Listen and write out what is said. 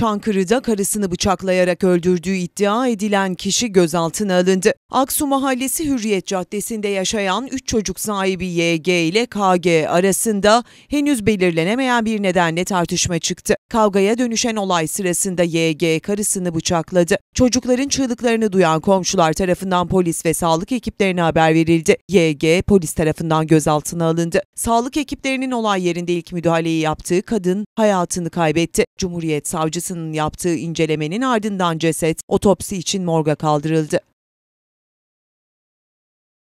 Çankırı'da karısını bıçaklayarak öldürdüğü iddia edilen kişi gözaltına alındı. Aksu Mahallesi Hürriyet Caddesi'nde yaşayan 3 çocuk sahibi YG ile KG arasında henüz belirlenemeyen bir nedenle tartışma çıktı. Kavgaya dönüşen olay sırasında YG karısını bıçakladı. Çocukların çığlıklarını duyan komşular tarafından polis ve sağlık ekiplerine haber verildi. YG polis tarafından gözaltına alındı. Sağlık ekiplerinin olay yerinde ilk müdahaleyi yaptığı kadın hayatını kaybetti. Cumhuriyet Savcısı Watson'ın yaptığı incelemenin ardından ceset otopsi için morga kaldırıldı.